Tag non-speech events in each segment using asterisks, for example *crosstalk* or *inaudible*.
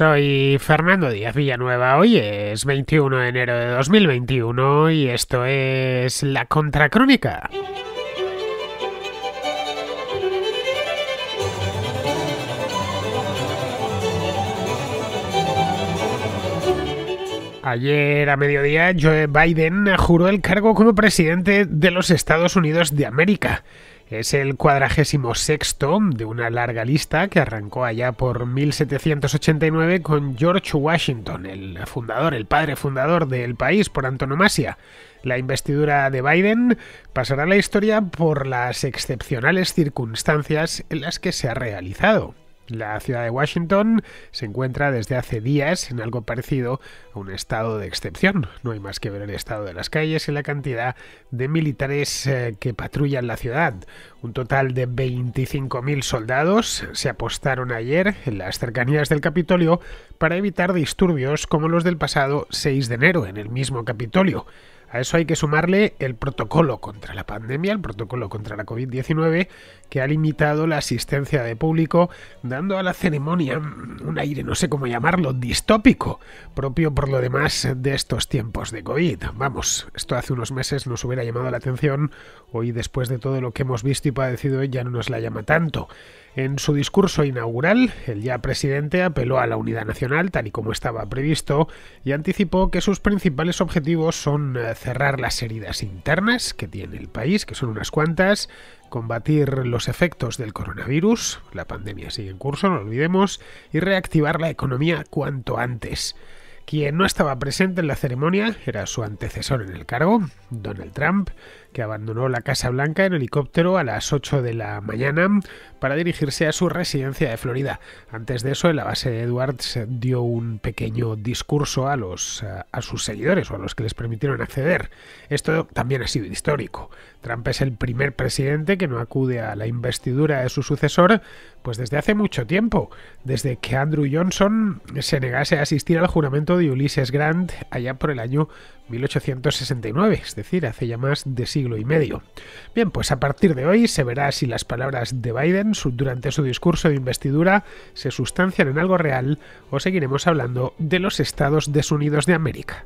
soy Fernando Díaz Villanueva. Hoy es 21 de enero de 2021 y esto es La Contracrónica. Ayer a mediodía Joe Biden juró el cargo como presidente de los Estados Unidos de América. Es el cuadragésimo sexto de una larga lista que arrancó allá por 1789 con George Washington, el fundador, el padre fundador del país por antonomasia. La investidura de Biden pasará a la historia por las excepcionales circunstancias en las que se ha realizado. La ciudad de Washington se encuentra desde hace días en algo parecido a un estado de excepción. No hay más que ver el estado de las calles y la cantidad de militares eh, que patrullan la ciudad. Un total de 25.000 soldados se apostaron ayer en las cercanías del Capitolio para evitar disturbios como los del pasado 6 de enero en el mismo Capitolio. A eso hay que sumarle el protocolo contra la pandemia, el protocolo contra la COVID-19, que ha limitado la asistencia de público, dando a la ceremonia un aire, no sé cómo llamarlo, distópico, propio por lo demás de estos tiempos de COVID. Vamos, esto hace unos meses nos hubiera llamado la atención, hoy después de todo lo que hemos visto y padecido ya no nos la llama tanto. En su discurso inaugural, el ya presidente apeló a la unidad nacional, tal y como estaba previsto, y anticipó que sus principales objetivos son eh, cerrar las heridas internas que tiene el país, que son unas cuantas, combatir los efectos del coronavirus, la pandemia sigue en curso, no olvidemos, y reactivar la economía cuanto antes. Quien no estaba presente en la ceremonia era su antecesor en el cargo, Donald Trump, que abandonó la Casa Blanca en helicóptero a las 8 de la mañana para dirigirse a su residencia de Florida. Antes de eso, en la base de Edwards dio un pequeño discurso a, los, eh, a sus seguidores o a los que les permitieron acceder. Esto también ha sido histórico. Trump es el primer presidente que no acude a la investidura de su sucesor, pues desde hace mucho tiempo, desde que Andrew Johnson se negase a asistir al juramento de Ulysses Grant allá por el año 1869, es decir, hace ya más de siglo y medio. Bien, pues a partir de hoy se verá si las palabras de Biden durante su discurso de investidura se sustancian en algo real o seguiremos hablando de los Estados Unidos de América.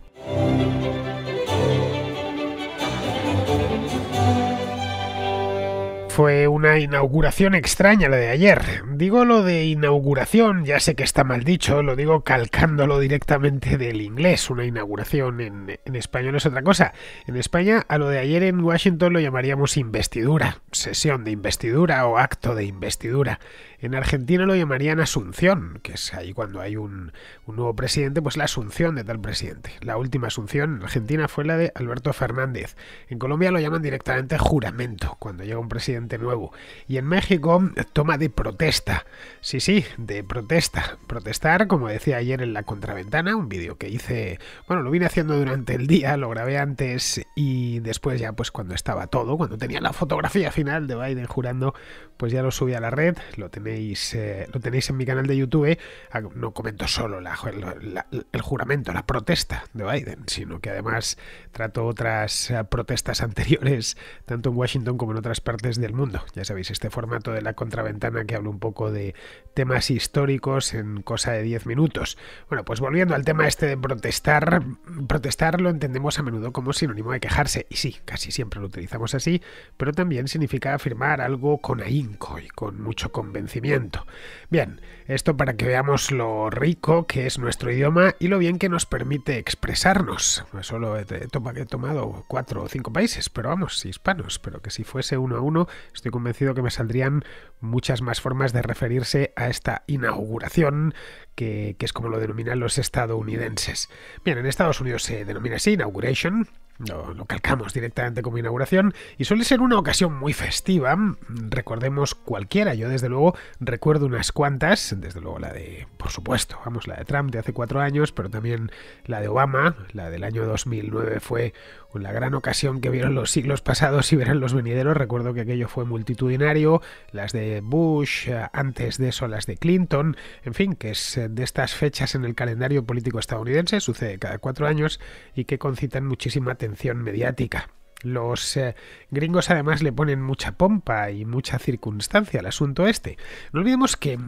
Fue una inauguración extraña la de ayer. Digo lo de inauguración, ya sé que está mal dicho, lo digo calcándolo directamente del inglés. Una inauguración en, en español es otra cosa. En España a lo de ayer en Washington lo llamaríamos investidura, sesión de investidura o acto de investidura. En Argentina lo llamarían asunción, que es ahí cuando hay un, un nuevo presidente, pues la asunción de tal presidente. La última asunción en Argentina fue la de Alberto Fernández. En Colombia lo llaman directamente juramento, cuando llega un presidente nuevo. Y en México, toma de protesta. Sí, sí, de protesta. Protestar, como decía ayer en la contraventana, un vídeo que hice, bueno, lo vine haciendo durante el día, lo grabé antes y después ya pues cuando estaba todo, cuando tenía la fotografía final de Biden jurando, pues ya lo subí a la red, lo tenéis, eh, lo tenéis en mi canal de YouTube. Ah, no comento solo el juramento, la protesta de Biden, sino que además trato otras eh, protestas anteriores, tanto en Washington como en otras partes del mundo. Ya sabéis, este formato de la contraventana que habla un poco de temas históricos en cosa de 10 minutos. Bueno, pues volviendo al tema este de protestar, protestar lo entendemos a menudo como sinónimo de quejarse, y sí, casi siempre lo utilizamos así, pero también significa afirmar algo con ahínco y con mucho convencimiento. Bien, esto para que veamos lo rico que es nuestro idioma y lo bien que nos permite expresarnos. Solo he, tomado cuatro o cinco países, pero vamos, hispanos, pero que si fuese uno a uno, estoy convencido que me saldrían muchas más formas de referirse a esta inauguración que, es como lo denominan los estadounidenses. Bien, en Estados Unidos se denomina así, inauguration, lo calcamos directamente como inauguración, y suele ser una ocasión muy festiva, recordemos cualquiera, yo desde luego recuerdo unas cuantas, desde luego la de, por supuesto, vamos, la de Trump de hace cuatro años, pero también la de Obama, la del año 2009 fue con la gran ocasión que vieron los siglos pasados y verán los venideros. Recuerdo que aquello fue multitudinario, las de Bush, eh, antes de eso las de Clinton, en fin, que es eh, de estas fechas en el calendario político estadounidense, sucede cada cuatro años y que concitan muchísima atención mediática. Los eh, gringos además le ponen mucha pompa y mucha circunstancia al asunto este. No olvidemos que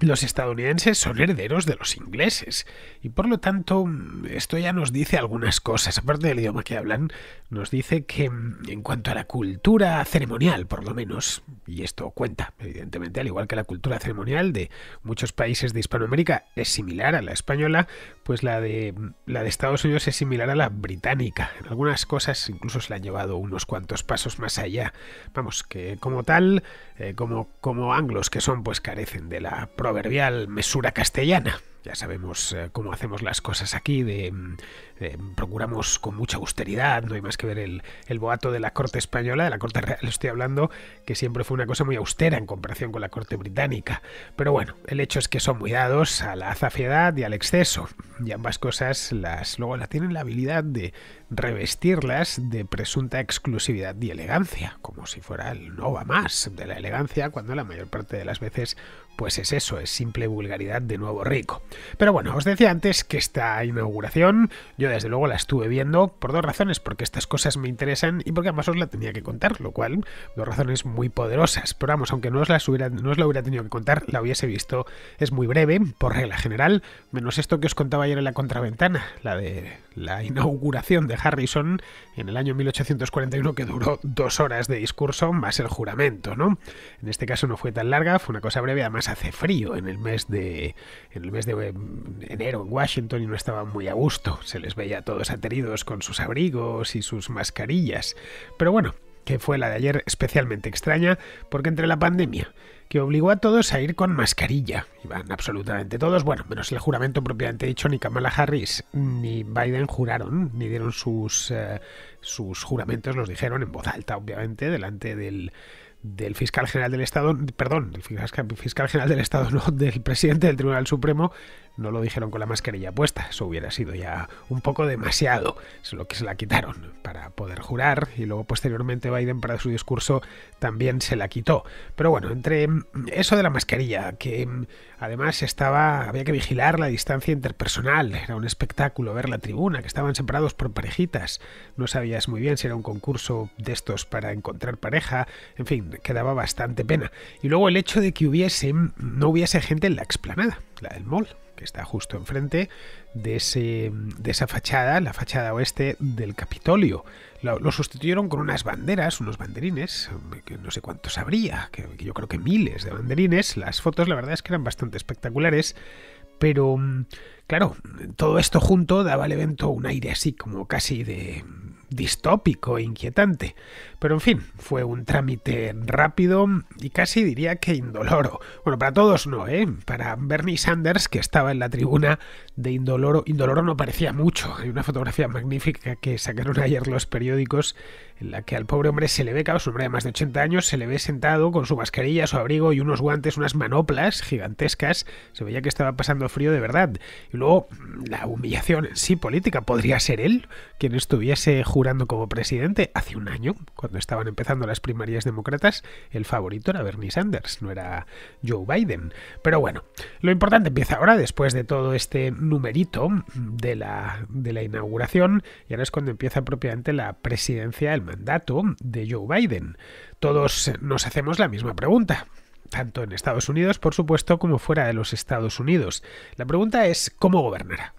los estadounidenses son herederos de los ingleses y por lo tanto esto ya nos dice algunas cosas, aparte del idioma que hablan, nos dice que mm, en cuanto a la cultura ceremonial, por lo menos, y esto cuenta, evidentemente, al igual que la cultura ceremonial de muchos países de Hispanoamérica es similar a la española, pues la de, mm, la de Estados Unidos es similar a la británica. En algunas cosas incluso se la han llevado unos cuantos pasos más allá. Vamos, que como tal eh, como, como anglos que son, pues carecen de la proverbial mesura castellana. Ya sabemos eh, cómo hacemos las cosas aquí, de, mm, eh, procuramos con mucha austeridad, no hay más que ver el, boato de la corte española, de la corte real *laughs* estoy hablando, que siempre fue una cosa muy austera en comparación con la corte británica. Pero bueno, el hecho es que son muy dados a la zafiedad y al exceso, y ambas cosas las luego la tienen la habilidad de revestirlas de presunta exclusividad y elegancia, como si fuera el no va más de la elegancia, cuando la mayor parte de las veces pues es eso, es simple vulgaridad de nuevo rico. Pero bueno, os decía antes que esta inauguración yo desde luego la estuve viendo por dos razones, porque estas cosas me interesan y porque además os la tenía que contar, lo cual dos razones muy poderosas. Pero vamos, aunque no os, no os la hubiera tenido que contar, la hubiese visto. Es muy breve, por regla general, menos esto que os contaba ayer en la contraventana, la de la inauguración de Harrison en el año 1841 que duró dos horas de discurso más el juramento, ¿no? En este caso no fue tan larga, fue una cosa breve, además hace frío en el mes de, el mes de em, enero en Washington y no estaba muy a gusto, se les veía todos ateridos con sus abrigos y sus mascarillas, pero bueno, que fue la de ayer especialmente extraña porque entre la pandemia que obligó a todos a ir con mascarilla. Iban absolutamente todos, bueno, menos el juramento propiamente dicho, ni Kamala Harris ni Biden juraron, ni dieron sus, eh, sus juramentos, los dijeron en voz alta, obviamente, delante del, del fiscal general del Estado, perdón, del fiscal, fiscal general del Estado, *laughs* no, del presidente del Tribunal Supremo, no lo dijeron con la mascarilla puesta, eso hubiera sido ya un poco demasiado, es lo que se la quitaron para poder jurar y luego posteriormente Biden para su discurso también se la quitó. Pero bueno, entre eso de la mascarilla, que además estaba, había que vigilar la distancia interpersonal, era un espectáculo ver la tribuna, que estaban separados por parejitas, no sabías muy bien si era un concurso de estos para encontrar pareja, en fin, quedaba bastante pena. Y luego el hecho de que hubiese, no hubiese gente en la explanada, la del mall está justo enfrente de, de esa fachada, la fachada oeste del Capitolio. Lo, sustituyeron con unas banderas, unos banderines, que no sé cuántos habría, yo creo que miles de banderines. Las fotos la verdad es que eran bastante espectaculares, pero mm, claro, todo esto junto daba al evento un aire así como casi de, distópico e inquietante. Pero en fin, fue un trámite rápido y casi diría que indoloro. Bueno, para todos no, ¿eh? Para Bernie Sanders, que estaba en la tribuna de indoloro, indoloro no parecía mucho. Hay una fotografía magnífica que sacaron ayer los periódicos en la que al pobre hombre se le ve, cabrón, un hombre de más de 80 años, se le ve sentado con su mascarilla, su abrigo y unos guantes, unas manoplas gigantescas. Se veía que estaba pasando frío de verdad. Y luego, la humillación en sí política, ¿podría ser él quien estuviese jugando como presidente hace un año, cuando estaban empezando las primarias demócratas, el favorito era Bernie Sanders, no era Joe Biden. Pero bueno, lo importante empieza ahora, después de todo este numerito de la, de la inauguración, y ahora es cuando empieza propiamente la presidencia, el mandato de Joe Biden. Todos nos hacemos la misma pregunta tanto en Estados Unidos, por supuesto, como fuera de los Estados Unidos. La pregunta es, ¿cómo gobernará?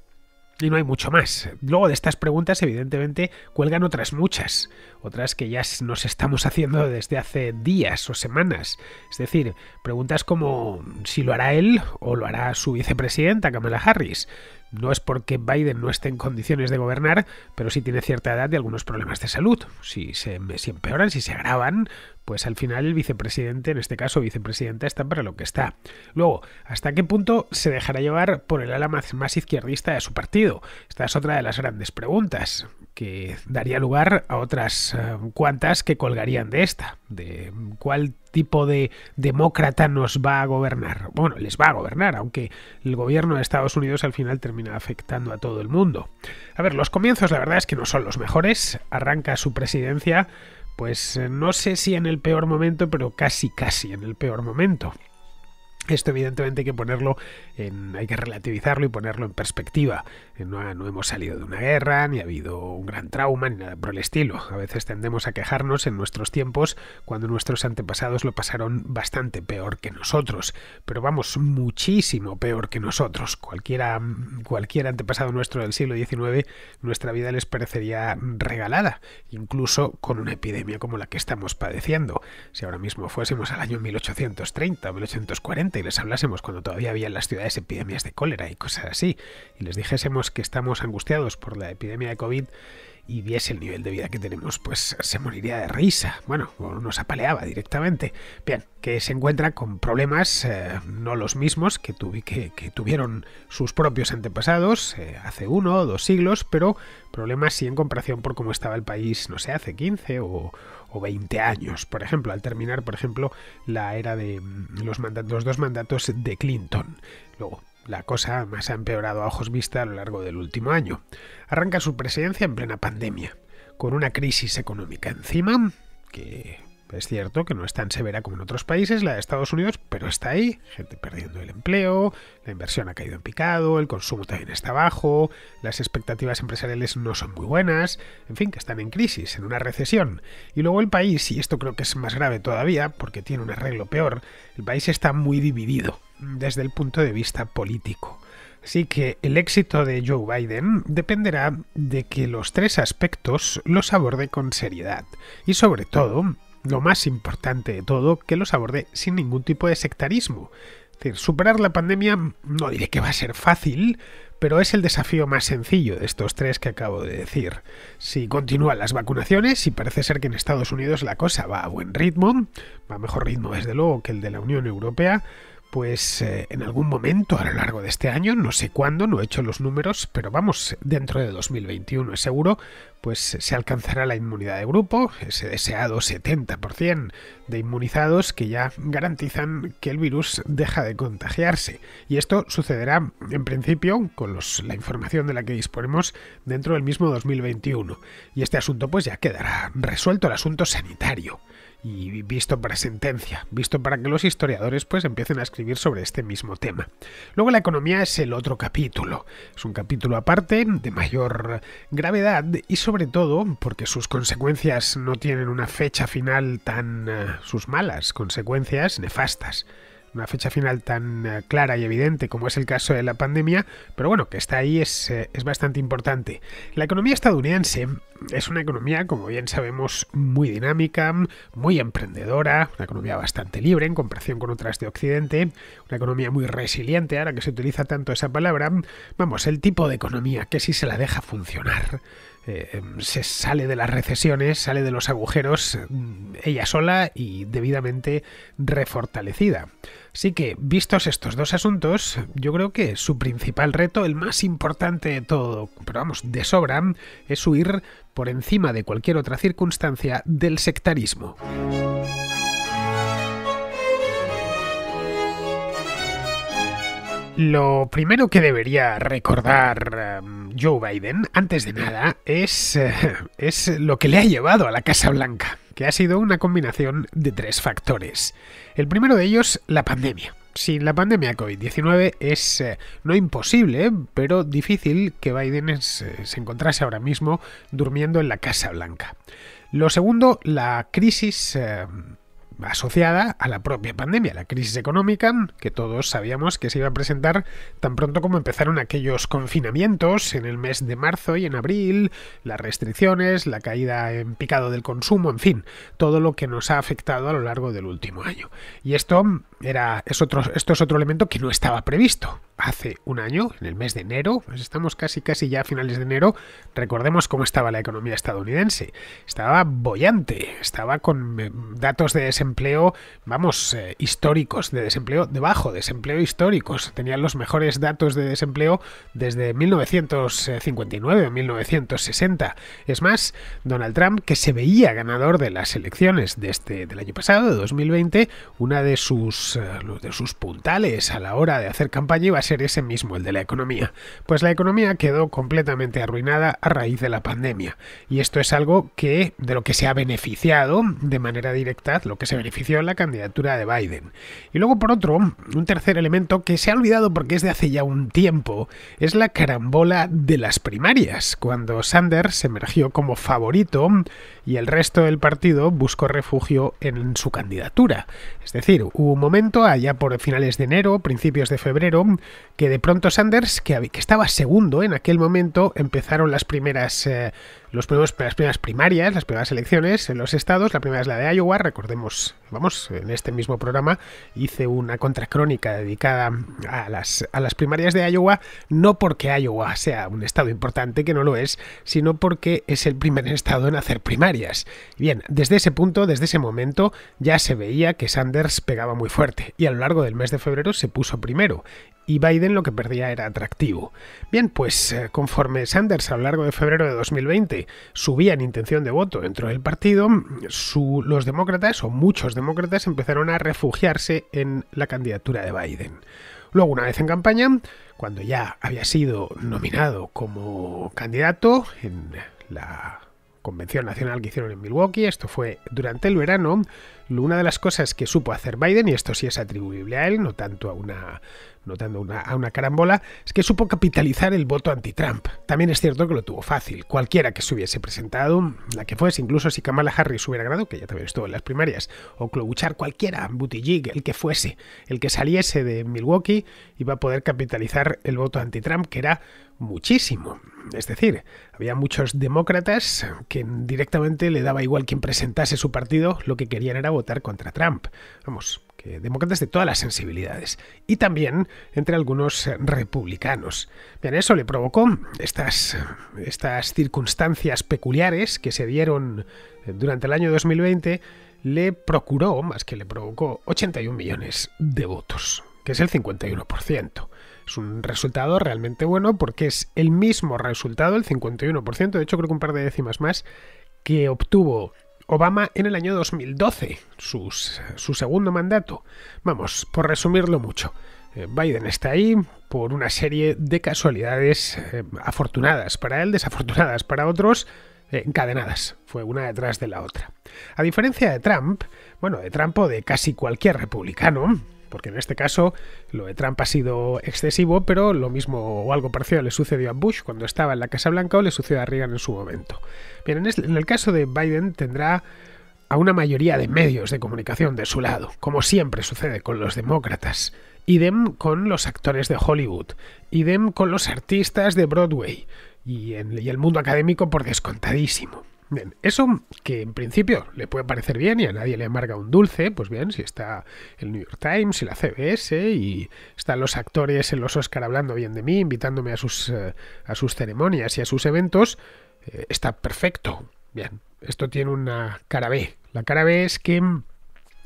Y no hay mucho más. Luego de estas preguntas, evidentemente, cuelgan otras muchas, otras que ya nos estamos haciendo desde hace días o semanas. Es decir, preguntas como si lo hará él o lo hará su vicepresidenta, Kamala Harris, no es porque Biden no esté en condiciones de gobernar, pero sí tiene cierta edad y algunos problemas de salud. Si se empeoran, si se agravan, pues al final el vicepresidente, en este caso vicepresidenta, está para lo que está. Luego, ¿hasta qué punto se dejará llevar por el ala más izquierdista de su partido? Esta es otra de las grandes preguntas que daría lugar a otras eh, cuantas que colgarían de esta, de cuál tipo de demócrata nos va a gobernar. Bueno, les va a gobernar, aunque el gobierno de Estados Unidos al final termina afectando a todo el mundo. A ver, los comienzos la verdad es que no son los mejores, arranca su presidencia, pues eh, no sé si en el peor momento, pero casi casi en el peor momento. Esto evidentemente hay que ponerlo en, hay que relativizarlo y ponerlo en perspectiva. Eh, no, no, hemos salido de una guerra, ni ha habido un gran trauma, ni nada por el estilo. A veces tendemos a quejarnos en nuestros tiempos cuando nuestros antepasados lo pasaron bastante peor que nosotros. Pero vamos, muchísimo peor que nosotros. cualquier antepasado nuestro del siglo XIX, nuestra vida les parecería regalada, incluso con una epidemia como la que estamos padeciendo. Si ahora mismo fuésemos al año 1830 1840, y les hablásemos cuando todavía había en las ciudades epidemias de cólera y cosas así, y les dijésemos que estamos angustiados por la epidemia de COVID y viese el nivel de vida que tenemos, pues se moriría de risa. Bueno, nos apaleaba directamente. Bien, que se encuentra con problemas eh, no los mismos que, que, tuvieron sus propios antepasados eh, hace uno o dos siglos, pero problemas sí en comparación por cómo estaba el país, no sé, hace 15 o o 20 años, por ejemplo, al terminar, por ejemplo, la era de mm, los, mandatos, dos mandatos de Clinton. Luego, la cosa más ha empeorado a ojos vista a lo largo del último año. Arranca su presidencia en plena pandemia, con una crisis económica encima que es cierto que no es tan severa como en otros países, la de Estados Unidos, pero está ahí. Gente perdiendo el empleo, la inversión ha caído en picado, el consumo también está bajo, las expectativas empresariales no son muy buenas, en fin, que están en crisis, en una recesión. Y luego el país, y esto creo que es más grave todavía, porque tiene un arreglo peor, el país está muy dividido desde el punto de vista político. Así que el éxito de Joe Biden dependerá de que los tres aspectos los aborde con seriedad y sobre todo lo más importante de todo, que los aborde sin ningún tipo de sectarismo. Es decir, superar la pandemia no diré que va a ser fácil, pero es el desafío más sencillo de estos tres que acabo de decir. Si continúan las vacunaciones, y parece ser que en Estados Unidos la cosa va a buen ritmo, va a mejor ritmo desde luego que el de la Unión Europea, pues eh, en algún momento a lo largo de este año, no sé cuándo, no he hecho los números, pero vamos, dentro de 2021 es seguro, pues se alcanzará la inmunidad de grupo, ese deseado 70% de inmunizados que ya garantizan que el virus deja de contagiarse. Y esto sucederá en principio con la información de la que disponemos dentro del mismo 2021. Y este asunto pues ya quedará resuelto el asunto sanitario y visto para sentencia, visto para que los historiadores pues empiecen a escribir sobre este mismo tema. Luego la economía es el otro capítulo, es un capítulo aparte de mayor gravedad y sobre todo porque sus consecuencias no tienen una fecha final tan... Eh, sus malas consecuencias nefastas una fecha final tan eh, clara y evidente como es el caso de la pandemia, pero bueno, que está ahí eh, es, bastante importante. La economía estadounidense es una economía, como bien sabemos, muy dinámica, muy emprendedora, una economía bastante libre en comparación con otras de Occidente, una economía muy resiliente, ahora que se utiliza tanto esa palabra, vamos, el tipo de economía que sí se la deja funcionar. Eh, em, se sale de las recesiones, sale de los agujeros mm, ella sola y debidamente refortalecida. Así que, vistos estos dos asuntos, yo creo que su principal reto, el más importante de todo, pero vamos, de sobra, es huir por encima de cualquier otra circunstancia del sectarismo. Lo primero que debería recordar em, Joe Biden, antes de nada, es, eh, es lo que le ha llevado a la Casa Blanca, que ha sido una combinación de tres factores. El primero de ellos, la pandemia. Sin la pandemia COVID-19 es eh, no imposible, pero difícil que Biden eh, se encontrase ahora mismo durmiendo en la Casa Blanca. Lo segundo, la crisis em, asociada a la propia pandemia, la crisis económica que todos sabíamos que se iba a presentar tan pronto como empezaron aquellos confinamientos en el mes de marzo y en abril, las restricciones, la caída en picado del consumo, en fin, todo lo que nos ha afectado a lo largo del último año. Y esto era es otro esto es otro elemento que no estaba previsto hace un año, en el mes de enero, pues estamos casi casi ya a finales de enero, recordemos cómo estaba la economía estadounidense. Estaba bollante, estaba con eh, datos de desempleo, vamos, eh, históricos, de desempleo debajo, desempleo históricos. Tenían los mejores datos de desempleo desde 1959 1960. Es más, Donald Trump, que se veía ganador de las elecciones de este, del año pasado, de 2020, una de sus, eh, de sus puntales a la hora de hacer campaña iba a ser ese mismo, el de la economía, pues la economía quedó completamente arruinada a raíz de la pandemia. Y esto es algo que de lo que se ha beneficiado de manera directa, lo que se benefició en la candidatura de Biden. Y luego, por otro, un tercer elemento que se ha olvidado porque es de hace ya un tiempo, es la carambola de las primarias, cuando Sanders emergió como favorito y el resto del partido buscó refugio en su candidatura. Es decir, hubo un momento allá por finales de enero, principios de febrero, que de pronto Sanders, que, estaba segundo en aquel momento, empezaron las primeras eh, las primeras primarias, las primeras elecciones en los estados. La primera es la de Iowa, recordemos, vamos, en este mismo programa hice una contracrónica dedicada a las, a las primarias de Iowa, no porque Iowa sea un estado importante, que no lo es, sino porque es el primer estado en hacer primarias. Bien, desde ese punto, desde ese momento, ya se veía que Sanders pegaba muy fuerte y a lo largo del mes de febrero se puso primero y Biden lo que perdía era atractivo. Bien, pues eh, conforme Sanders a lo largo de febrero de 2020 subían intención de voto dentro del partido, los demócratas o muchos demócratas empezaron a refugiarse en la candidatura de Biden. Luego, una vez en campaña, cuando ya había sido nominado como candidato en la convención nacional que hicieron en Milwaukee, esto fue durante el verano, una de las cosas que supo hacer Biden, y esto sí es atribuible a él, no tanto a una, no tanto a una, carambola, es que supo capitalizar el voto anti-Trump. También es cierto que lo tuvo fácil. Cualquiera que se hubiese presentado, la que fuese, incluso si Kamala Harris hubiera ganado, que ya también estuvo en las primarias, o Klobuchar, cualquiera, Buttigieg, el que fuese, el que saliese de Milwaukee, iba a poder capitalizar el voto anti-Trump, que era muchísimo. Es decir, había muchos demócratas que directamente le daba igual quien presentase su partido, lo que querían era votar contra Trump. Vamos, que demócratas de todas las sensibilidades. Y también entre algunos republicanos. Bien, eso le provocó estas, estas circunstancias peculiares que se dieron durante el año 2020, le procuró, más que le provocó, 81 millones de votos, que es el 51%. Es un resultado realmente bueno porque es el mismo resultado, el 51%, de hecho creo que un par de décimas más, que obtuvo Obama en el año 2012, su segundo mandato. Vamos, por resumirlo mucho. Eh, Biden está ahí por una serie de casualidades eh, afortunadas para él, desafortunadas para otros, eh, encadenadas. Fue una detrás de la otra. A diferencia de Trump, bueno, de Trump o de casi cualquier republicano, porque en este caso lo de Trump ha sido excesivo, pero lo mismo o algo parecido le sucedió a Bush cuando estaba en la Casa Blanca o le sucedió a Reagan en su momento. Bien, en, el caso de Biden tendrá a una mayoría de medios de comunicación de su lado, como siempre sucede con los demócratas. Idem con los actores de Hollywood, idem con los artistas de Broadway y, y el mundo académico por descontadísimo. Bien, eso que en principio le puede parecer bien y a nadie le amarga un dulce, pues bien, si está el New York Times y la CBS y están los actores en los Oscar hablando bien de mí, invitándome a sus, eh, a sus ceremonias y a sus eventos, eh, está perfecto. Bien, esto tiene una cara B. La cara B es que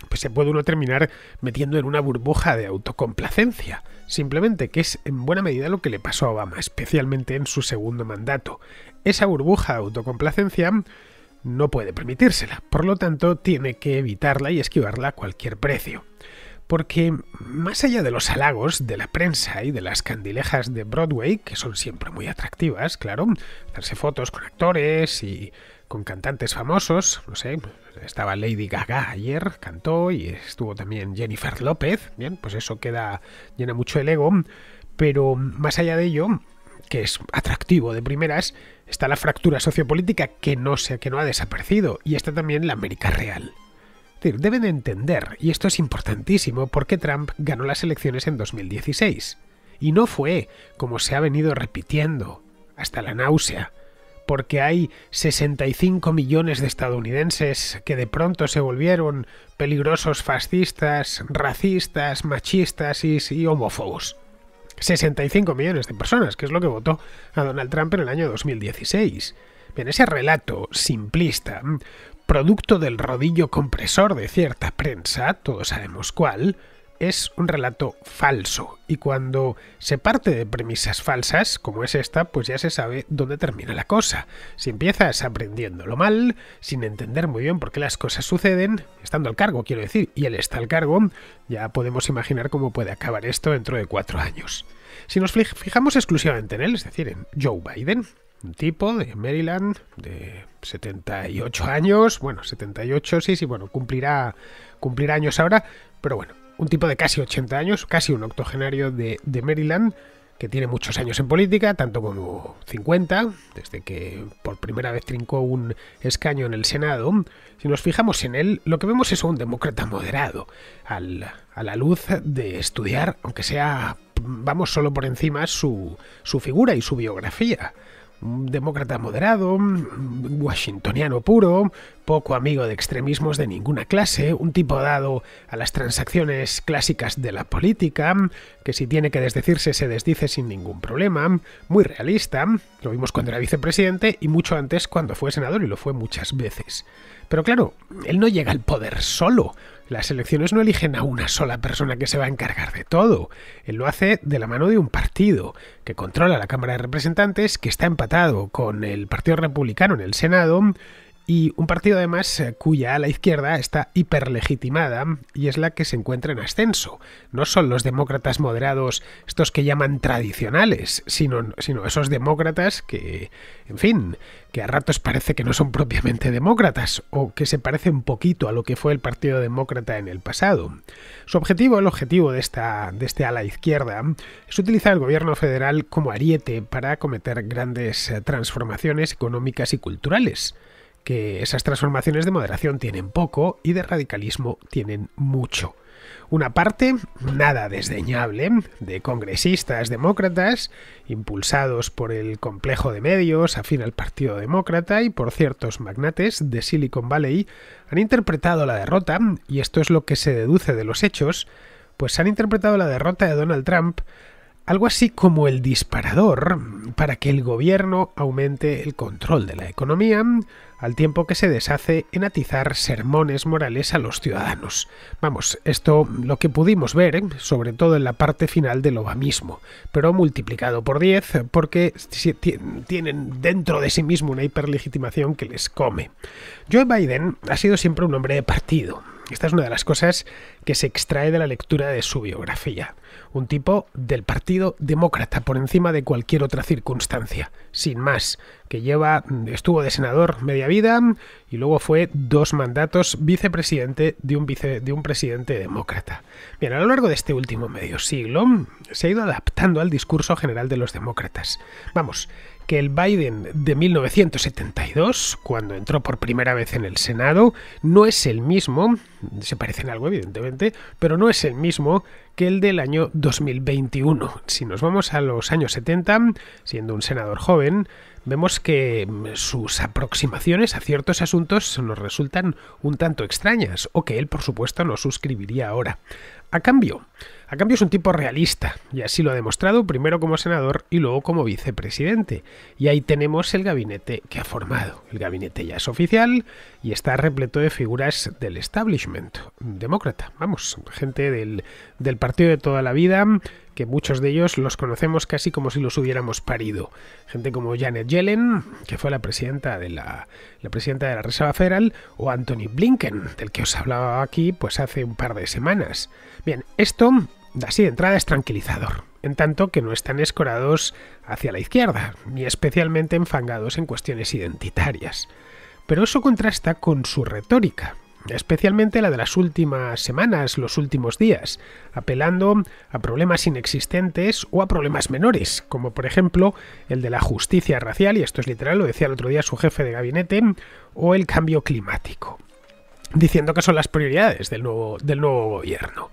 pues se puede uno terminar metiendo en una burbuja de autocomplacencia, simplemente que es en buena medida lo que le pasó a Obama, especialmente en su segundo mandato. Esa burbuja de autocomplacencia no puede permitírsela, por lo tanto tiene que evitarla y esquivarla a cualquier precio. Porque más allá de los halagos de la prensa y de las candilejas de Broadway, que son siempre muy atractivas, claro, hacerse fotos con actores y con cantantes famosos, no sé, estaba Lady Gaga ayer, cantó y estuvo también Jennifer López, bien, pues eso queda llena mucho el ego, pero más allá de ello, que es atractivo de primeras, está la fractura sociopolítica que no sé, que no ha desaparecido y está también la América real. Es decir, deben entender, y esto es importantísimo, porque Trump ganó las elecciones en 2016. Y no fue, como se ha venido repitiendo, hasta la náusea, porque hay 65 millones de estadounidenses que de pronto se volvieron peligrosos fascistas, racistas, machistas y, homófobos. 65 millones de personas, que es lo que votó a Donald Trump en el año 2016. Bien, ese relato simplista, mm, producto del rodillo compresor de cierta prensa, todos sabemos cuál, es un relato falso y cuando se parte de premisas falsas, como es esta, pues ya se sabe dónde termina la cosa. Si empiezas aprendiéndolo mal, sin entender muy bien por qué las cosas suceden, estando al cargo quiero decir, y él está al cargo, ya podemos imaginar cómo puede acabar esto dentro de cuatro años. Si nos fijamos exclusivamente en él, es decir, en Joe Biden, un tipo de Maryland de 78 años, bueno, 78 sí, sí, bueno, cumplirá, cumplirá años ahora, pero bueno, un tipo de casi 80 años, casi un octogenario de, Maryland, que tiene muchos años en política, tanto como 50, desde que por primera vez trincó un escaño en el Senado. Si nos fijamos en él, lo que vemos es un demócrata moderado, a la luz de estudiar, aunque sea, vamos solo por encima, su figura y su biografía demócrata moderado, washingtoniano puro, poco amigo de extremismos de ninguna clase, un tipo dado a las transacciones clásicas de la política, que si tiene que desdecirse se desdice sin ningún problema, muy realista, lo vimos cuando era vicepresidente y mucho antes cuando fue senador y lo fue muchas veces. Pero claro, él no llega al poder solo, las elecciones no eligen a una sola persona que se va a encargar de todo. Él lo hace de la mano de un partido que controla la Cámara de Representantes, que está empatado con el Partido Republicano en el Senado y un partido además eh, cuya ala izquierda está hiperlegitimada y es la que se encuentra en ascenso. No son los demócratas moderados, estos que llaman tradicionales, sino, sino esos demócratas que, en fin, que a ratos parece que no son propiamente demócratas o que se parecen poquito a lo que fue el Partido Demócrata en el pasado. Su objetivo, el objetivo de, esta, este ala izquierda, es utilizar el gobierno federal como ariete para cometer grandes eh, transformaciones económicas y culturales que esas transformaciones de moderación tienen poco y de radicalismo tienen mucho. Una parte nada desdeñable de congresistas demócratas, impulsados por el complejo de medios afín al Partido Demócrata y por ciertos magnates de Silicon Valley, han interpretado la derrota, y esto es lo que se deduce de los hechos, pues han interpretado la derrota de Donald Trump algo así como el disparador para que el gobierno aumente el control de la economía, al tiempo que se deshace en atizar sermones morales a los ciudadanos. Vamos, esto lo que pudimos ver, sobre todo en la parte final del obamismo, pero multiplicado por 10 porque tienen dentro de sí mismo una hiperlegitimación que les come. Joe Biden ha sido siempre un hombre de partido, esta es una de las cosas que se extrae de la lectura de su biografía. Un tipo del Partido Demócrata por encima de cualquier otra circunstancia, sin más, que lleva estuvo de senador media vida y luego fue dos mandatos vicepresidente de un de un presidente demócrata. Bien, a lo largo de este último medio siglo se ha ido adaptando al discurso general de los demócratas. Vamos, que el Biden de 1972, cuando entró por primera vez en el Senado, no es el mismo, se en algo evidentemente, pero no es el mismo que el del año 2021. Si nos vamos a los años 70, siendo un senador joven, vemos que mm, sus aproximaciones a ciertos asuntos nos resultan un tanto extrañas, o que él por supuesto no suscribiría ahora. A cambio, cambio es un tipo realista, y así lo ha demostrado primero como senador y luego como vicepresidente. Y ahí tenemos el gabinete que ha formado. El gabinete ya es oficial y está repleto de figuras del establishment, demócrata, vamos, gente del, del partido de toda la vida, que muchos de ellos los conocemos casi como si los hubiéramos parido. Gente como Janet Yellen, que fue la presidenta de la, la presidenta de la Reserva Federal, o Anthony Blinken, del que os hablaba aquí pues hace un par de semanas. Bien, esto Así de entrada es tranquilizador, en tanto que no están escorados hacia la izquierda, ni especialmente enfangados en cuestiones identitarias. Pero eso contrasta con su retórica, especialmente la de las últimas semanas, los últimos días, apelando a problemas inexistentes o a problemas menores, como por ejemplo el de la justicia racial, y esto es literal, lo decía el otro día su jefe de gabinete, o el cambio climático, diciendo que son las prioridades del nuevo, del nuevo gobierno.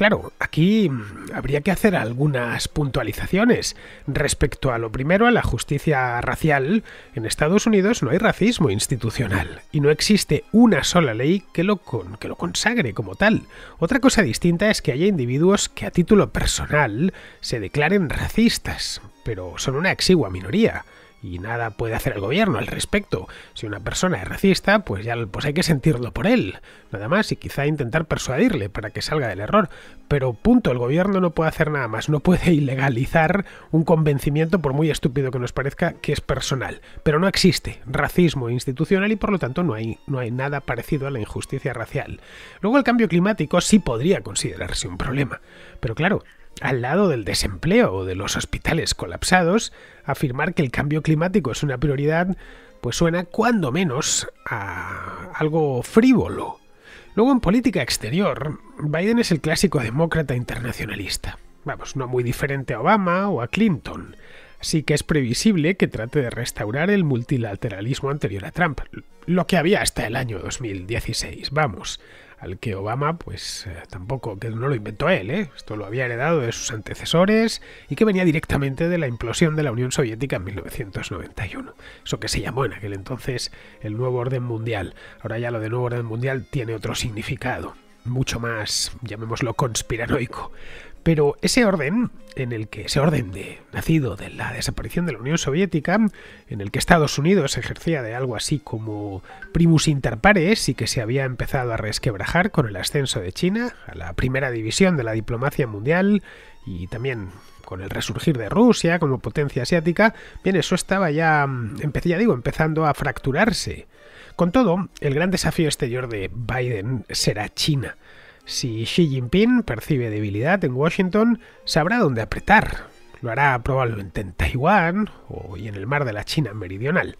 Claro, aquí mm, habría que hacer algunas puntualizaciones. Respecto a lo primero, a la justicia racial, en Estados Unidos no hay racismo institucional y no existe una sola ley que lo, que lo consagre como tal. Otra cosa distinta es que haya individuos que a título personal se declaren racistas, pero son una exigua minoría y nada puede hacer el gobierno al respecto. Si una persona es racista, pues ya pues hay que sentirlo por él, nada más, y quizá intentar persuadirle para que salga del error. Pero punto, el gobierno no puede hacer nada más, no puede *laughs* ilegalizar un convencimiento, por muy estúpido que nos parezca, que es personal. Pero no existe racismo institucional y por lo tanto no hay, no hay nada parecido a la injusticia racial. Luego el cambio climático sí podría considerarse un problema. Pero claro, al lado del desempleo o de los hospitales colapsados, afirmar que el cambio climático es una prioridad, pues suena cuando menos a algo frívolo. Luego en política exterior, Biden es el clásico demócrata internacionalista. Vamos, no muy diferente a Obama o a Clinton. Así que es previsible que trate de restaurar el multilateralismo anterior a Trump, lo que había hasta el año 2016, vamos al que Obama, pues eh, tampoco, que no lo inventó él, ¿eh? esto lo había heredado de sus antecesores y que venía directamente de la implosión de la Unión Soviética en 1991, eso que se llamó en aquel entonces el nuevo orden mundial. Ahora ya lo de nuevo orden mundial tiene otro significado, mucho más, llamémoslo conspiranoico. Pero ese orden, en el que ese orden de, nacido de la desaparición de la Unión Soviética, en el que Estados Unidos ejercía de algo así como primus inter pares y que se había empezado a resquebrajar con el ascenso de China a la primera división de la diplomacia mundial y también con el resurgir de Rusia como potencia asiática, bien, eso estaba ya, mm, digo, empezando a fracturarse. Con todo, el gran desafío exterior de Biden será China. Si Xi Jinping percibe debilidad en Washington, sabrá dónde apretar. Lo hará probablemente en Taiwán o en el mar de la China meridional.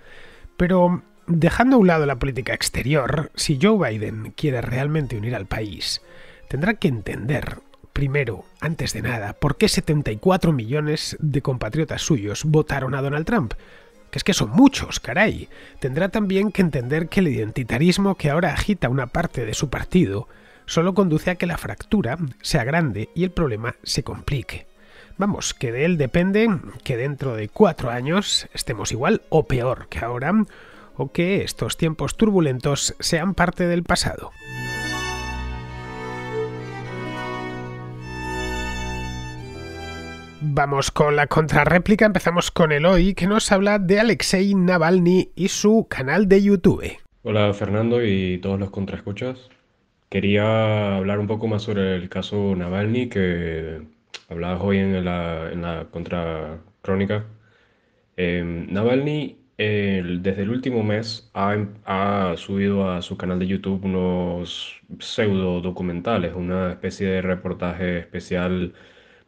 Pero dejando a un lado la política exterior, si Joe Biden quiere realmente unir al país, tendrá que entender, primero, antes de nada, por qué 74 millones de compatriotas suyos votaron a Donald Trump que es que son muchos, caray. Tendrá también que entender que el identitarismo que ahora agita una parte de su partido solo conduce a que la fractura sea grande y el problema se complique. Vamos, que de él depende que dentro de cuatro años estemos igual o peor que ahora, o que estos tiempos turbulentos sean parte del pasado. Vamos con la contrarréplica, empezamos con el hoy que nos habla de Alexei Navalny y su canal de YouTube. Hola Fernando y todos los contraescuchas. Quería hablar un poco más sobre el caso Navalny que hablabas hoy en la, en la contracrónica. Eh, Navalny desde el último mes ha, em, ha, subido a su canal de YouTube unos pseudo documentales, una especie de reportaje especial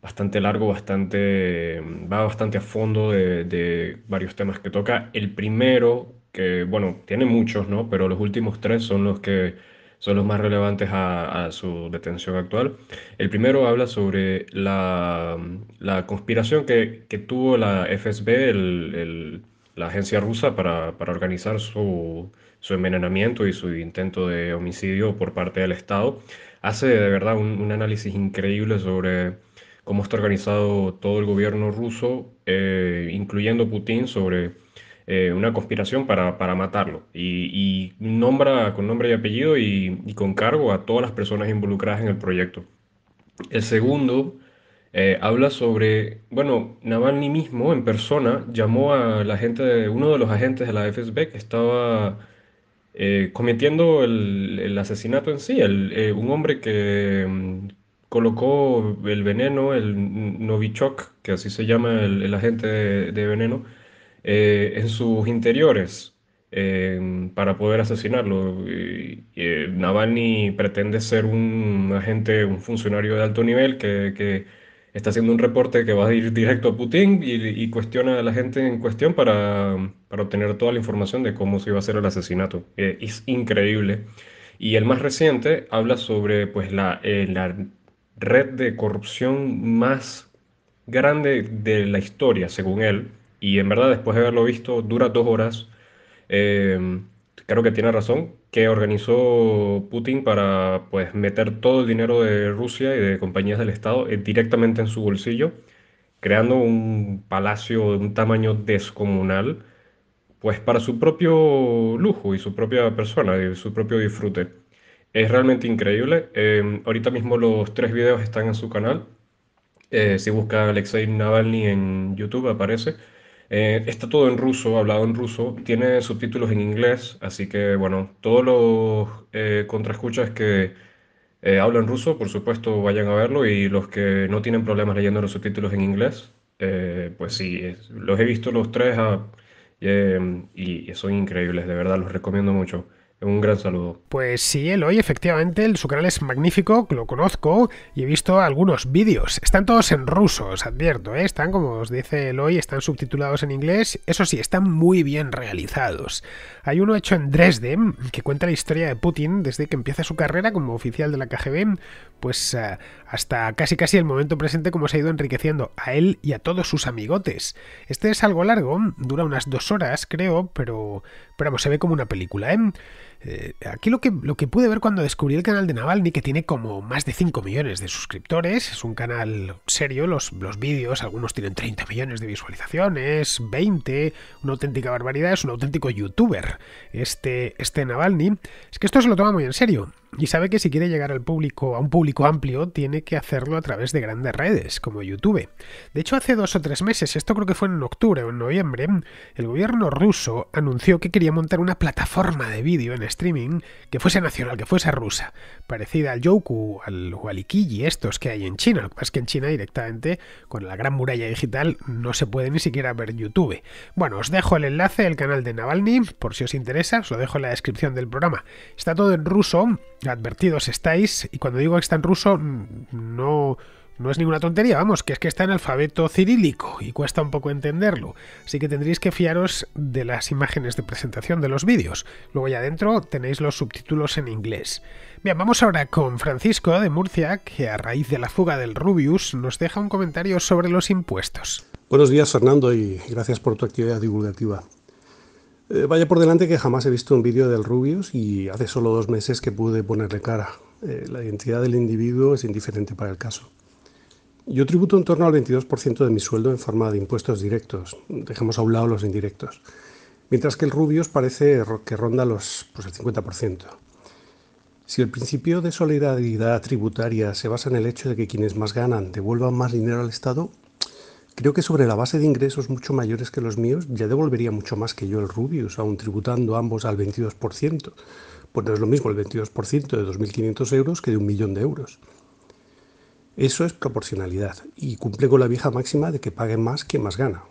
bastante largo, bastante, va bastante a fondo de, de varios temas que toca. El primero, que bueno, tiene muchos, ¿no? Pero los últimos tres son los que son los más relevantes a, su detención actual. El primero habla sobre la, la conspiración que, que, tuvo la FSB, el, el, la agencia rusa, para, para organizar su, su, envenenamiento y su intento de homicidio por parte del Estado. Hace de verdad un, un análisis increíble sobre cómo está organizado todo el gobierno ruso, eh, incluyendo Putin, sobre eh, una conspiración para, matarlo. Y, nombra con nombre y apellido y, con cargo a todas las personas involucradas en el proyecto. El segundo eh, habla sobre, bueno, Navalny mismo en persona llamó a la gente, uno de los agentes de la FSB que estaba eh, cometiendo el, asesinato en sí, un hombre que mm, colocó el veneno, el Novichok, que así se llama el, agente de veneno, eh, en sus interiores em, para poder asesinarlo. Y, eh, pretende ser un agente, un funcionario de alto nivel que, que, está haciendo un reporte que va a ir directo a Putin y, cuestiona a la gente en cuestión para, para, obtener toda la información de cómo se iba a hacer el asesinato. Eh, es increíble. Y el más reciente habla sobre pues, la, la red de corrupción más grande de la historia, según él y en verdad, después de haberlo visto, dura dos horas. Em, creo que tiene razón, que organizó Putin para pues, meter todo el dinero de Rusia y de compañías del Estado eh, directamente en su bolsillo, creando un palacio de un tamaño descomunal, pues para su propio lujo y su propia persona y su propio disfrute. Es realmente increíble. Em, ahorita mismo los tres videos están en su canal. Eh, si busca Alexei Navalny en YouTube aparece. Eh, está todo en ruso, hablado en ruso, tiene subtítulos en inglés, así que bueno, todos los eh, contraescuchas que eh, hablan ruso, por supuesto, vayan a verlo y los que no tienen problemas leyendo los subtítulos en inglés, eh, pues sí, los he visto los tres ah, y son increíbles, de verdad, los recomiendo mucho. Un gran saludo. Pues sí, Eloy, efectivamente, su canal es magnífico, lo conozco y he visto algunos vídeos. Están todos en ruso, os advierto, ¿eh? están, como os dice Eloy, están subtitulados en inglés. Eso sí, están muy bien realizados. Hay uno hecho en Dresden que cuenta la historia de Putin desde que empieza su carrera como oficial de la KGB, pues eh, hasta casi casi el momento presente como se ha ido enriqueciendo a él y a todos sus amigotes. Este es algo largo, dura unas dos horas creo, pero, pero vamos, se ve como una película, ¿eh? Eh, aquí lo que, lo que pude ver cuando descubrí el canal de Navalny, que tiene como más de 5 millones de suscriptores, es un canal serio, los, los vídeos, algunos tienen 30 millones de visualizaciones, 20, una auténtica barbaridad, es un auténtico youtuber este, este Navalny, es que esto se lo toma muy en serio. Y sabe que si quiere llegar al público, a un público amplio, tiene que hacerlo a través de grandes redes, como YouTube. De hecho, hace dos o tres meses, esto creo que fue en octubre o en noviembre, el gobierno ruso anunció que quería montar una plataforma de vídeo en streaming que fuese nacional, que fuese rusa, parecida al Youku al, o estos que hay en China. más que es que en China directamente, con la gran muralla digital, no se puede ni siquiera ver YouTube. Bueno, os dejo el enlace del canal de Navalny, por si os interesa, os lo dejo en la descripción del programa. Está todo en ruso, advertidos estáis, y cuando digo que está en ruso, mm, no no es ninguna tontería, vamos, que es que está en alfabeto cirílico y cuesta un poco entenderlo, así que tendréis que fiaros de las imágenes de presentación de los vídeos. Luego ya adentro tenéis los subtítulos en inglés. Bien, vamos ahora con Francisco de Murcia, que a raíz de la fuga del Rubius nos deja un comentario sobre los impuestos. Buenos días Fernando y gracias por tu actividad divulgativa. Eh, vaya por delante que jamás he visto un vídeo del Rubius y hace solo dos meses que pude ponerle cara. Eh, la identidad del individuo es indiferente para el caso. Yo tributo en torno al 22% de mi sueldo en forma de impuestos directos, dejemos a un lado los indirectos, mientras que el Rubius parece que ronda los, pues el 50%. Si el principio de solidaridad tributaria se basa en el hecho de que quienes más ganan devuelvan más dinero al Estado, creo que sobre la base de ingresos mucho mayores que los míos ya devolvería mucho más que yo el Rubius, aun tributando ambos al 22%. Pues no es lo mismo el 22% de 2.500 euros que de un millón de euros. Eso es proporcionalidad y cumple con la vieja máxima de que pague más quien más gana.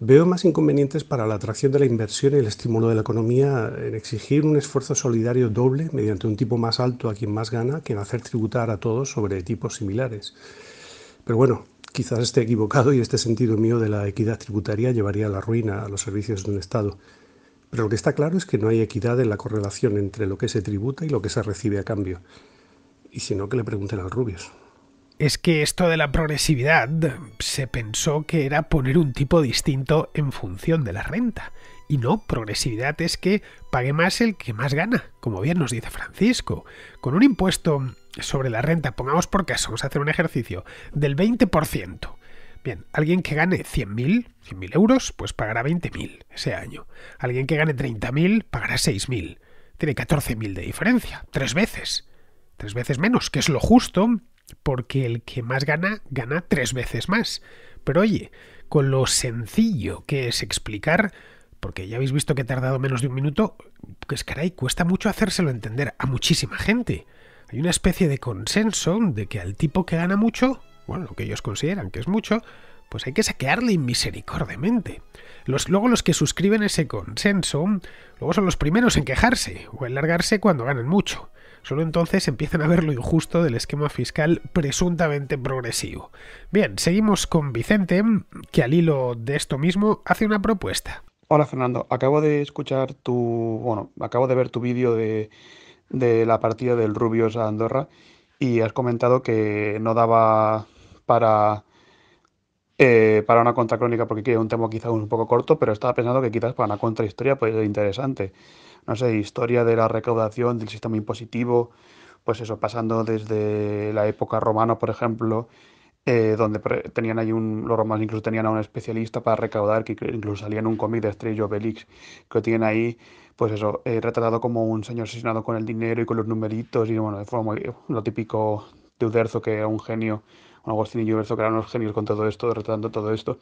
Veo más inconvenientes para la atracción de la inversión y el estímulo de la economía en exigir un esfuerzo solidario doble mediante un tipo más alto a quien más gana que en hacer tributar a todos sobre tipos similares. Pero bueno, quizás esté equivocado y este sentido mío de la equidad tributaria llevaría a la ruina a los servicios de un Estado. Pero lo que está claro es que no hay equidad en la correlación entre lo que se tributa y lo que se recibe a cambio. Y si no, que le pregunten a los rubios es que esto de la progresividad se pensó que era poner un tipo distinto en función de la renta. Y no, progresividad es que pague más el que más gana, como bien nos dice Francisco. Con un impuesto sobre la renta, pongamos por caso, vamos a hacer un ejercicio, del 20%. Bien, alguien que gane 100.000, 100.000 euros, pues pagará 20.000 ese año. Alguien que gane 30.000 pagará 6.000. Tiene 14.000 de diferencia, tres veces. Tres veces menos, que es lo justo porque el que más gana gana tres veces más. Pero oye, con lo sencillo que es explicar, porque ya habéis visto que he tardado menos de un minuto, pues caray, cuesta mucho hacérselo entender a muchísima gente. Hay una especie de consenso de que al tipo que gana mucho, bueno, lo que ellos consideran que es mucho, pues hay que saquearle misericordiamente. Los, luego los que suscriben ese consenso, luego son los primeros en quejarse o en largarse cuando ganan mucho. Solo entonces empiezan a ver lo injusto del esquema fiscal presuntamente progresivo. Bien, seguimos con Vicente, que al hilo de esto mismo hace una propuesta. Hola Fernando, acabo de escuchar tu, bueno, acabo de ver tu vídeo de, de la partida del Rubios a Andorra y has comentado que no daba para eh, para una contracrónica, porque quiere un tema quizá un poco corto, pero estaba pensando que quizás para una contrahistoria puede ser interesante. No sé, historia de la recaudación del sistema impositivo, pues eso, pasando desde la época romana, por ejemplo, eh, donde tenían ahí un, los romanos incluso tenían a un especialista para recaudar, que incluso salía en un cómic de Estrella Obelix, que tienen ahí, pues eso, eh, retratado como un señor asesinado con el dinero y con los numeritos, y bueno, de forma, lo típico de Uderzo, que era un genio Agustín y Universo, que eran unos genios con todo esto, retratando todo esto,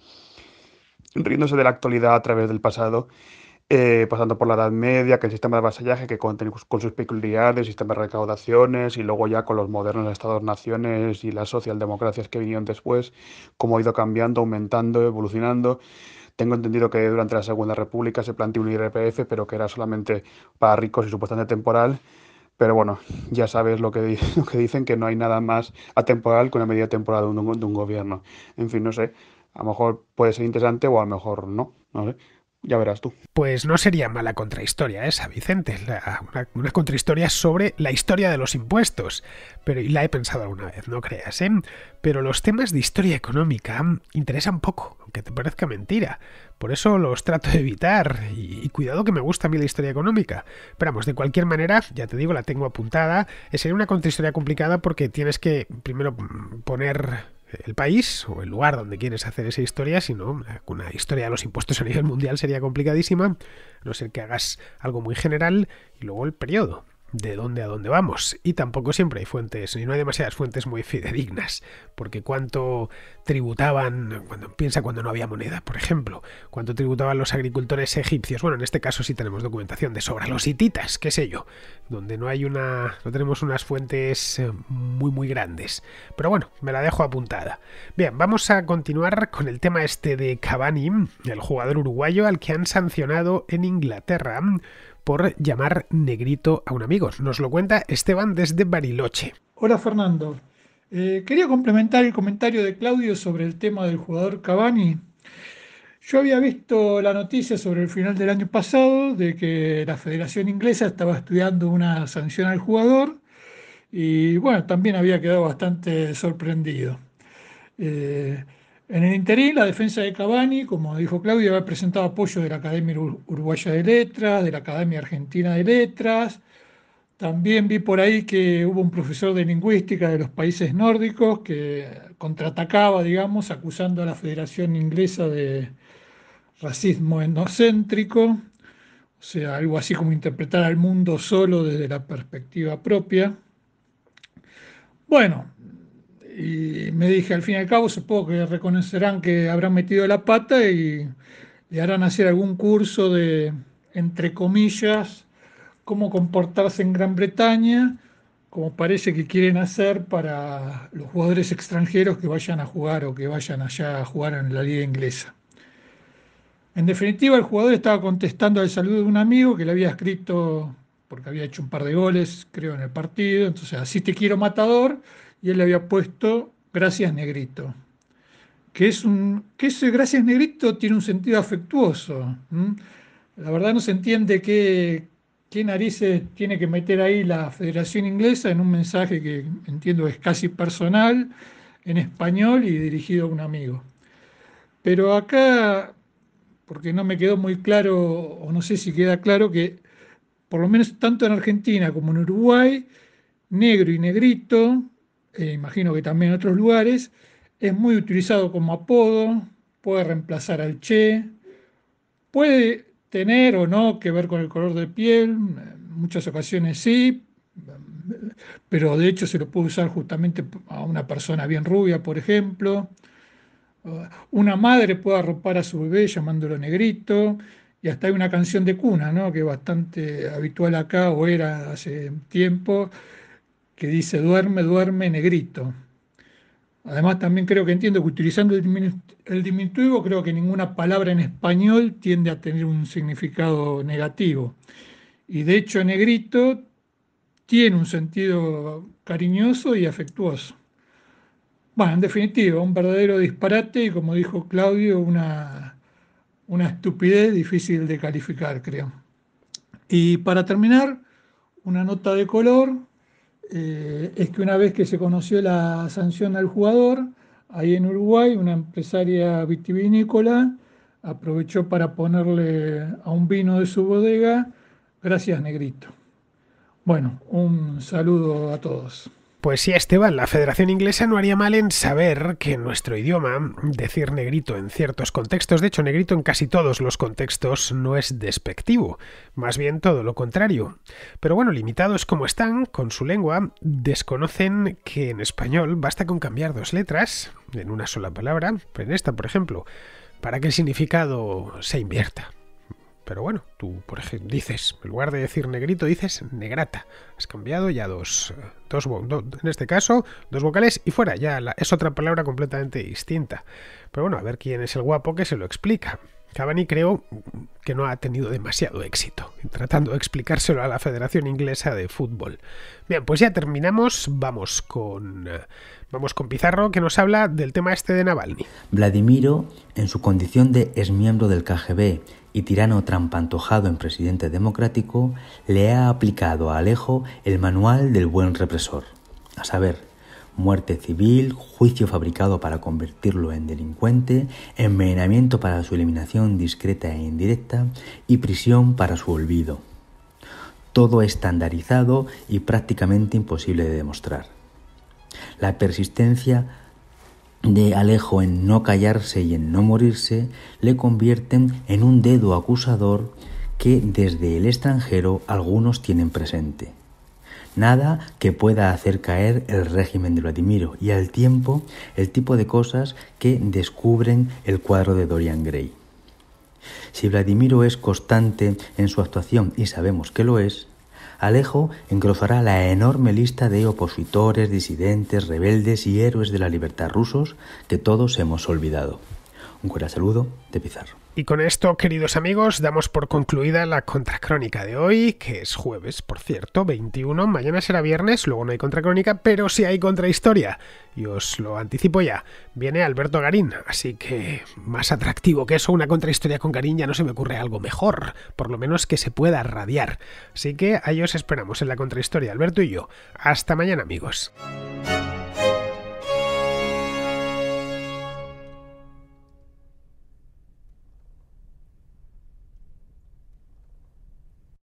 riéndose de la actualidad a través del pasado, eh, pasando por la Edad Media, que el sistema de vasallaje, que con, sus peculiaridades, sistema de recaudaciones, y luego ya con los modernos estados-naciones y las socialdemocracias que vinieron después, cómo ha ido cambiando, aumentando, evolucionando. Tengo entendido que durante la Segunda República se planteó un IRPF, pero que era solamente para ricos y supuestamente temporal. Pero bueno, ya sabes *laughs* lo que, dicen, que no hay nada más atemporal que una medida temporal de un, de un gobierno. En fin, no sé, a lo mejor puede ser interesante o a lo mejor no, no ya verás tú. Pues no sería mala contrahistoria esa, ¿eh, Vicente. una, contrahistoria sobre la historia de los impuestos. Pero y la he pensado alguna vez, no creas, ¿eh? Pero los temas de historia económica interesan poco, aunque te parezca mentira. Por eso los trato de evitar. Y, y cuidado que me gusta a mí la historia económica. Pero vamos, de cualquier manera, ya te digo, la tengo apuntada. Eh, sería una contrahistoria complicada porque tienes que primero poner el país o el lugar donde quieres hacer esa historia, sino una historia de los impuestos a nivel mundial sería complicadísima, a no ser que hagas algo muy general y luego el periodo de dónde a dónde vamos. Y tampoco siempre hay fuentes, ni no hay demasiadas fuentes muy fidedignas, porque cuánto tributaban, cuando, piensa cuando no había moneda, por ejemplo, cuánto tributaban los agricultores egipcios. Bueno, en este caso sí tenemos documentación de sobra, los hititas, qué sé yo, donde no hay una, no tenemos unas fuentes eh, muy, muy grandes. Pero bueno, me la dejo apuntada. Bien, vamos a continuar con el tema este de Cavani, el jugador uruguayo al que han sancionado en Inglaterra por llamar negrito a un amigo. Nos lo cuenta Esteban desde Bariloche. Hola Fernando. Eh, quería complementar el comentario de Claudio sobre el tema del jugador Cavani. Yo había visto la noticia sobre el final del año pasado de que la Federación Inglesa estaba estudiando una sanción al jugador y bueno, también había quedado bastante sorprendido. Eh, en el interín, la defensa de Cavani, como dijo Claudio, había presentado apoyo de la Academia Uruguaya de Letras, de la Academia Argentina de Letras. También vi por ahí que hubo un profesor de lingüística de los países nórdicos que contraatacaba, digamos, acusando a la Federación Inglesa de racismo endocéntrico. o sea, algo así como interpretar al mundo solo desde la perspectiva propia. Bueno, y me dije, al fin y al cabo, supongo que reconocerán que habrán metido la pata y le harán hacer algún curso de, entre comillas, cómo comportarse en Gran Bretaña, como parece que quieren hacer para los jugadores extranjeros que vayan a jugar o que vayan allá a jugar en la liga inglesa. En definitiva, el jugador estaba contestando al saludo de un amigo que le había escrito porque había hecho un par de goles, creo, en el partido. Entonces, así te quiero matador y él le había puesto Gracias Negrito, que, es un, que ese Gracias Negrito tiene un sentido afectuoso. La verdad no se entiende qué, qué narices tiene que meter ahí la Federación Inglesa en un mensaje que entiendo es casi personal, en español y dirigido a un amigo. Pero acá, porque no me quedó muy claro, o no sé si queda claro, que por lo menos tanto en Argentina como en Uruguay, negro y negrito eh, imagino que también en otros lugares, es muy utilizado como apodo, puede reemplazar al che, puede tener o no que ver con el color de piel, en muchas ocasiones sí, pero de hecho se lo puede usar justamente a una persona bien rubia, por ejemplo. Una madre puede arropar a su bebé llamándolo negrito, y hasta hay una canción de cuna, ¿no? que es bastante habitual acá o era hace tiempo, que dice duerme, duerme, negrito. Además, también creo que entiendo que utilizando el diminutivo, creo que ninguna palabra en español tiende a tener un significado negativo. Y de hecho, negrito tiene un sentido cariñoso y afectuoso. Bueno, en definitiva, un verdadero disparate y como dijo Claudio, una, una estupidez difícil de calificar, creo. Y para terminar, una nota de color eh, es que una vez que se conoció la sanción al jugador, ahí en Uruguay, una empresaria vitivinícola aprovechó para ponerle a un vino de su bodega, gracias negrito. Bueno, un saludo a todos. Pues sí, Esteban, la Federación Inglesa no haría mal en saber que en nuestro idioma decir negrito en ciertos contextos, de hecho negrito en casi todos los contextos, no es despectivo, más bien todo lo contrario. Pero bueno, limitados como están con su lengua, desconocen que en español basta con cambiar dos letras en una sola palabra, en esta por ejemplo, para que el significado se invierta. Pero bueno, tú, por ejemplo, dices, en lugar de decir negrito, dices negrata. Has cambiado ya dos, dos, en este caso, dos vocales y fuera, ya es otra palabra completamente distinta. Pero bueno, a ver quién es el guapo que se lo explica. Cavani creo que no ha tenido demasiado éxito tratando de explicárselo a la Federación Inglesa de Fútbol. Bien, pues ya terminamos. Vamos con vamos con Pizarro que nos habla del tema este de Navalny. Vladimiro, en su condición de miembro del KGB y tirano trampantojado en presidente democrático, le ha aplicado a Alejo el manual del buen represor, a saber, muerte civil, juicio fabricado para convertirlo en delincuente, envenenamiento para su eliminación discreta e indirecta y prisión para su olvido. Todo estandarizado y prácticamente imposible de demostrar. La persistencia de Alejo en no callarse y en no morirse le convierten en un dedo acusador que desde el extranjero algunos tienen presente. Nada que pueda hacer caer el régimen de Vladimiro y al tiempo el tipo de cosas que descubren el cuadro de Dorian Gray. Si Vladimiro es constante en su actuación y sabemos que lo es, Alejo engrosará la enorme lista de opositores, disidentes, rebeldes y héroes de la libertad rusos que todos hemos olvidado. Un cordial saludo de Pizarro. Y con esto, queridos amigos, damos por concluida la contracrónica de hoy, que es jueves, por cierto, 21. Mañana será viernes, luego no hay contracrónica, pero sí hay contrahistoria. Y os lo anticipo ya, viene Alberto Garín, así que más atractivo que eso, una contrahistoria con Garín ya no se me ocurre algo mejor, por lo menos que se pueda radiar. Así que ahí os esperamos en la contrahistoria, Alberto y yo. Hasta mañana, amigos.